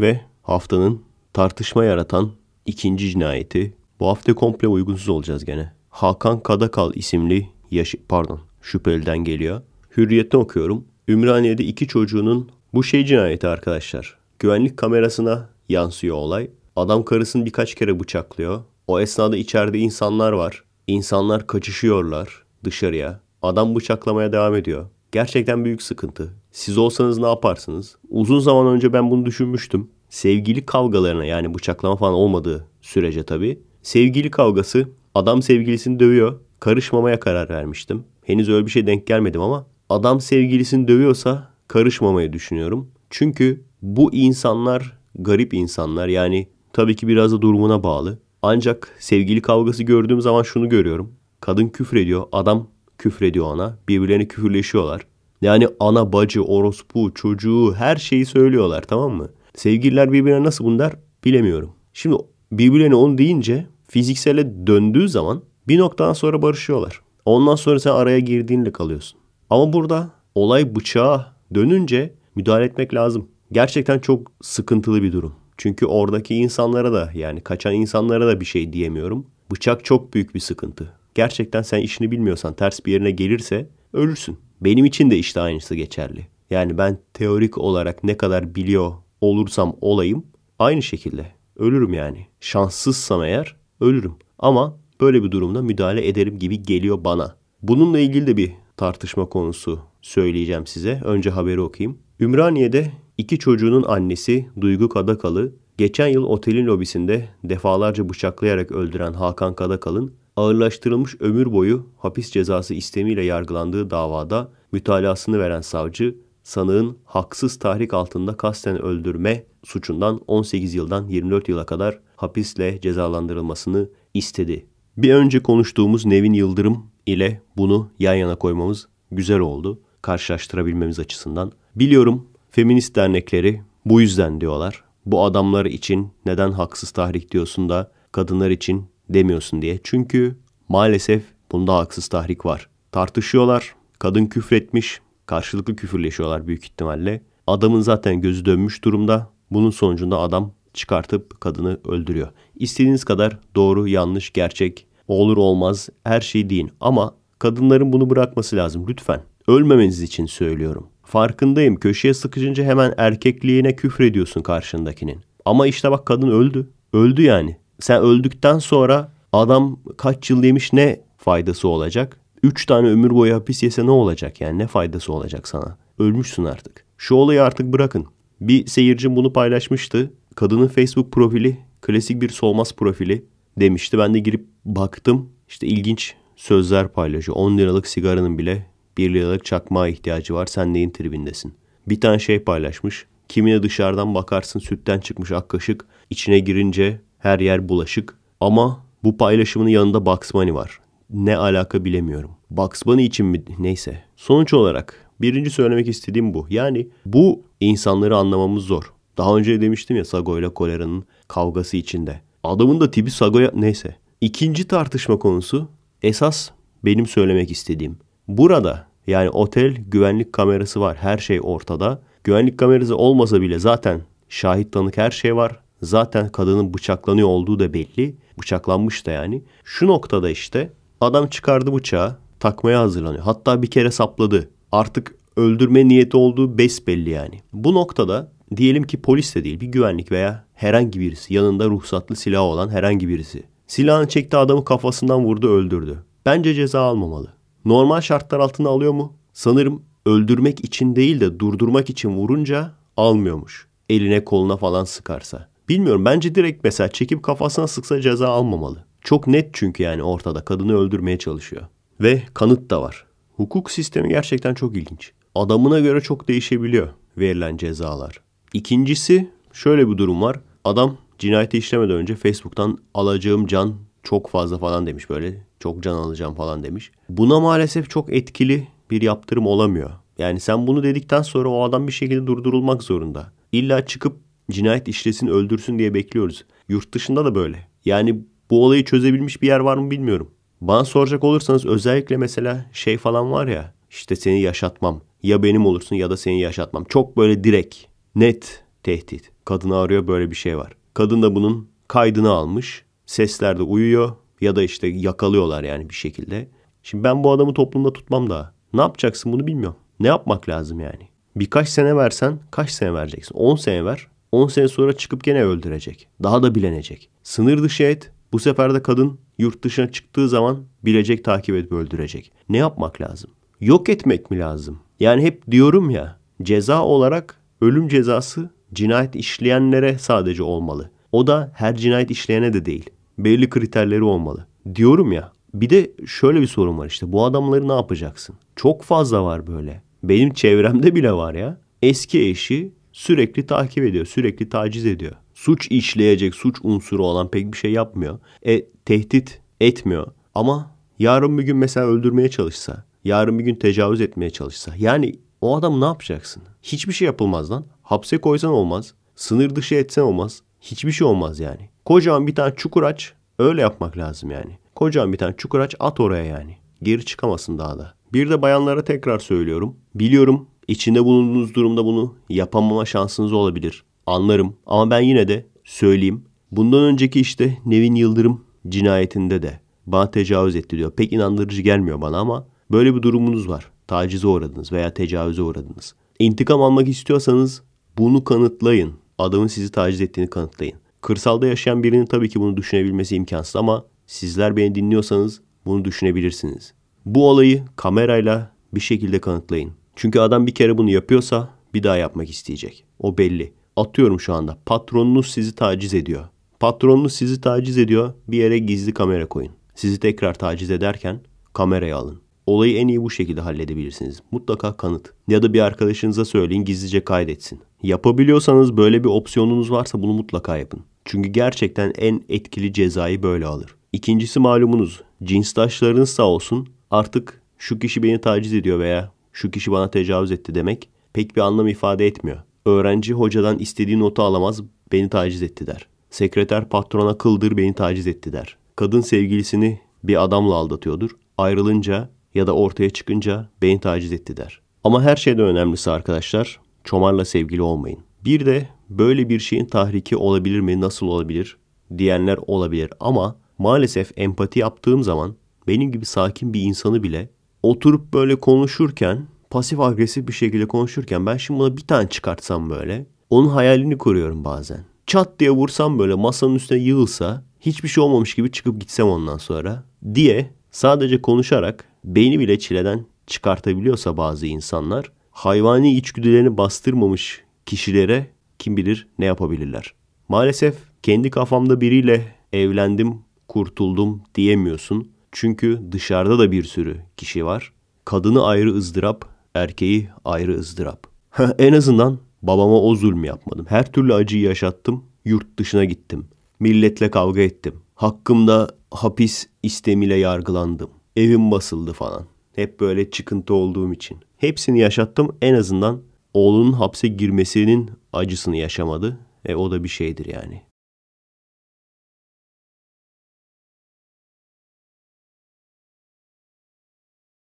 Ve haftanın tartışma yaratan ikinci cinayeti. Bu hafta komple uygunsuz olacağız gene. Hakan Kadakal isimli yaşı, pardon şüpheliden geliyor. Hürriyetten okuyorum. Ümraniye'de iki çocuğunun bu şey cinayeti arkadaşlar. Güvenlik kamerasına yansıyor olay. Adam karısını birkaç kere bıçaklıyor. O esnada içeride insanlar var. İnsanlar kaçışıyorlar dışarıya. Adam bıçaklamaya devam ediyor. Gerçekten büyük sıkıntı. Siz olsanız ne yaparsınız? Uzun zaman önce ben bunu düşünmüştüm. Sevgili kavgalarına yani bıçaklama falan olmadığı sürece tabii. Sevgili kavgası adam sevgilisini dövüyor. Karışmamaya karar vermiştim. Henüz öyle bir şey denk gelmedim ama adam sevgilisini dövüyorsa karışmamayı düşünüyorum. Çünkü bu insanlar garip insanlar yani tabii ki biraz da durumuna bağlı. Ancak sevgili kavgası gördüğüm zaman şunu görüyorum. Kadın küfür ediyor. Adam küfrediyor ona. Birbirlerini küfürleşiyorlar. Yani ana, bacı, orospu, çocuğu her şeyi söylüyorlar tamam mı? Sevgililer birbirine nasıl bunlar bilemiyorum. Şimdi birbirlerine onu deyince fiziksele döndüğü zaman bir noktadan sonra barışıyorlar. Ondan sonra sen araya girdiğinle kalıyorsun. Ama burada olay bıçağa dönünce müdahale etmek lazım. Gerçekten çok sıkıntılı bir durum. Çünkü oradaki insanlara da yani kaçan insanlara da bir şey diyemiyorum. Bıçak çok büyük bir sıkıntı gerçekten sen işini bilmiyorsan ters bir yerine gelirse ölürsün. Benim için de işte aynısı geçerli. Yani ben teorik olarak ne kadar biliyor olursam olayım aynı şekilde ölürüm yani. Şanssızsam eğer ölürüm. Ama böyle bir durumda müdahale ederim gibi geliyor bana. Bununla ilgili de bir tartışma konusu söyleyeceğim size. Önce haberi okuyayım. Ümraniye'de iki çocuğunun annesi Duygu Kadakalı geçen yıl otelin lobisinde defalarca bıçaklayarak öldüren Hakan Kadakal'ın ağırlaştırılmış ömür boyu hapis cezası istemiyle yargılandığı davada mütalasını veren savcı sanığın haksız tahrik altında kasten öldürme suçundan 18 yıldan 24 yıla kadar hapisle cezalandırılmasını istedi. Bir önce konuştuğumuz Nevin Yıldırım ile bunu yan yana koymamız güzel oldu karşılaştırabilmemiz açısından. Biliyorum feminist dernekleri bu yüzden diyorlar. Bu adamlar için neden haksız tahrik diyorsun da kadınlar için demiyorsun diye. Çünkü maalesef bunda haksız tahrik var. Tartışıyorlar. Kadın küfretmiş. Karşılıklı küfürleşiyorlar büyük ihtimalle. Adamın zaten gözü dönmüş durumda. Bunun sonucunda adam çıkartıp kadını öldürüyor. İstediğiniz kadar doğru, yanlış, gerçek, olur olmaz her şeyi deyin. Ama kadınların bunu bırakması lazım lütfen. Ölmemeniz için söylüyorum. Farkındayım köşeye sıkışınca hemen erkekliğine küfrediyorsun karşındakinin. Ama işte bak kadın öldü. Öldü yani sen öldükten sonra adam kaç yıl yemiş ne faydası olacak? Üç tane ömür boyu hapis yese ne olacak yani ne faydası olacak sana? Ölmüşsün artık. Şu olayı artık bırakın. Bir seyircim bunu paylaşmıştı. Kadının Facebook profili klasik bir solmaz profili demişti. Ben de girip baktım. İşte ilginç sözler paylaşıyor. 10 liralık sigaranın bile 1 liralık çakmağa ihtiyacı var. Sen neyin tribindesin? Bir tane şey paylaşmış. Kimine dışarıdan bakarsın sütten çıkmış ak kaşık. İçine girince her yer bulaşık. Ama bu paylaşımın yanında Bugs Bunny var. Ne alaka bilemiyorum. Bugs Bunny için mi? Neyse. Sonuç olarak birinci söylemek istediğim bu. Yani bu insanları anlamamız zor. Daha önce demiştim ya Sago ile koleranın kavgası içinde. Adamın da tipi Sago'ya neyse. İkinci tartışma konusu esas benim söylemek istediğim. Burada yani otel güvenlik kamerası var. Her şey ortada. Güvenlik kamerası olmasa bile zaten şahit tanık her şey var. Zaten kadının bıçaklanıyor olduğu da belli. Bıçaklanmış da yani. Şu noktada işte adam çıkardı bıçağı takmaya hazırlanıyor. Hatta bir kere sapladı. Artık öldürme niyeti olduğu besbelli yani. Bu noktada diyelim ki polis de değil bir güvenlik veya herhangi birisi yanında ruhsatlı silahı olan herhangi birisi. Silahını çekti adamı kafasından vurdu öldürdü. Bence ceza almamalı. Normal şartlar altında alıyor mu? Sanırım öldürmek için değil de durdurmak için vurunca almıyormuş. Eline koluna falan sıkarsa. Bilmiyorum bence direkt mesela çekip kafasına sıksa ceza almamalı. Çok net çünkü yani ortada kadını öldürmeye çalışıyor. Ve kanıt da var. Hukuk sistemi gerçekten çok ilginç. Adamına göre çok değişebiliyor verilen cezalar. İkincisi şöyle bir durum var. Adam cinayeti işlemeden önce Facebook'tan alacağım can çok fazla falan demiş böyle. Çok can alacağım falan demiş. Buna maalesef çok etkili bir yaptırım olamıyor. Yani sen bunu dedikten sonra o adam bir şekilde durdurulmak zorunda. İlla çıkıp cinayet işlesin öldürsün diye bekliyoruz. Yurt dışında da böyle. Yani bu olayı çözebilmiş bir yer var mı bilmiyorum. Bana soracak olursanız özellikle mesela şey falan var ya işte seni yaşatmam. Ya benim olursun ya da seni yaşatmam. Çok böyle direkt, net tehdit. Kadını arıyor böyle bir şey var. Kadın da bunun kaydını almış. Seslerde uyuyor ya da işte yakalıyorlar yani bir şekilde. Şimdi ben bu adamı toplumda tutmam daha. Ne yapacaksın bunu bilmiyorum. Ne yapmak lazım yani? Birkaç sene versen kaç sene vereceksin? 10 sene ver. 10 sene sonra çıkıp gene öldürecek. Daha da bilenecek. Sınır dışı et. Bu sefer de kadın yurt dışına çıktığı zaman bilecek takip edip öldürecek. Ne yapmak lazım? Yok etmek mi lazım? Yani hep diyorum ya ceza olarak ölüm cezası cinayet işleyenlere sadece olmalı. O da her cinayet işleyene de değil. Belli kriterleri olmalı. Diyorum ya bir de şöyle bir sorun var işte bu adamları ne yapacaksın? Çok fazla var böyle. Benim çevremde bile var ya. Eski eşi sürekli takip ediyor, sürekli taciz ediyor. Suç işleyecek suç unsuru olan pek bir şey yapmıyor. E, tehdit etmiyor. Ama yarın bir gün mesela öldürmeye çalışsa, yarın bir gün tecavüz etmeye çalışsa. Yani o adam ne yapacaksın? Hiçbir şey yapılmaz lan. Hapse koysan olmaz. Sınır dışı etsen olmaz. Hiçbir şey olmaz yani. Kocaman bir tane çukur aç. Öyle yapmak lazım yani. Kocaman bir tane çukur aç at oraya yani. Geri çıkamasın daha da. Bir de bayanlara tekrar söylüyorum. Biliyorum İçinde bulunduğunuz durumda bunu yapamama şansınız olabilir. Anlarım ama ben yine de söyleyeyim. Bundan önceki işte Nevin Yıldırım cinayetinde de bana tecavüz etti diyor. Pek inandırıcı gelmiyor bana ama böyle bir durumunuz var. Tacize uğradınız veya tecavüze uğradınız. İntikam almak istiyorsanız bunu kanıtlayın. Adamın sizi taciz ettiğini kanıtlayın. Kırsalda yaşayan birinin tabii ki bunu düşünebilmesi imkansız ama sizler beni dinliyorsanız bunu düşünebilirsiniz. Bu olayı kamerayla bir şekilde kanıtlayın. Çünkü adam bir kere bunu yapıyorsa bir daha yapmak isteyecek. O belli. Atıyorum şu anda. Patronunuz sizi taciz ediyor. Patronunuz sizi taciz ediyor. Bir yere gizli kamera koyun. Sizi tekrar taciz ederken kamerayı alın. Olayı en iyi bu şekilde halledebilirsiniz. Mutlaka kanıt. Ya da bir arkadaşınıza söyleyin gizlice kaydetsin. Yapabiliyorsanız böyle bir opsiyonunuz varsa bunu mutlaka yapın. Çünkü gerçekten en etkili cezayı böyle alır. İkincisi malumunuz. Cinstaşlarınız sağ olsun artık şu kişi beni taciz ediyor veya şu kişi bana tecavüz etti demek pek bir anlam ifade etmiyor. Öğrenci hocadan istediği notu alamaz beni taciz etti der. Sekreter patrona kıldır beni taciz etti der. Kadın sevgilisini bir adamla aldatıyordur. Ayrılınca ya da ortaya çıkınca beni taciz etti der. Ama her şeyden önemlisi arkadaşlar çomarla sevgili olmayın. Bir de böyle bir şeyin tahriki olabilir mi, nasıl olabilir diyenler olabilir ama maalesef empati yaptığım zaman benim gibi sakin bir insanı bile oturup böyle konuşurken pasif agresif bir şekilde konuşurken ben şimdi buna bir tane çıkartsam böyle onun hayalini kuruyorum bazen. Çat diye vursam böyle masanın üstüne yığılsa hiçbir şey olmamış gibi çıkıp gitsem ondan sonra diye sadece konuşarak beyni bile çileden çıkartabiliyorsa bazı insanlar hayvani içgüdülerini bastırmamış kişilere kim bilir ne yapabilirler. Maalesef kendi kafamda biriyle evlendim, kurtuldum diyemiyorsun. Çünkü dışarıda da bir sürü kişi var. Kadını ayrı ızdırap, erkeği ayrı ızdırap. en azından babama o zulmü yapmadım. Her türlü acıyı yaşattım. Yurt dışına gittim. Milletle kavga ettim. Hakkımda hapis istemiyle yargılandım. Evim basıldı falan. Hep böyle çıkıntı olduğum için. Hepsini yaşattım. En azından oğlunun hapse girmesinin acısını yaşamadı. E o da bir şeydir yani.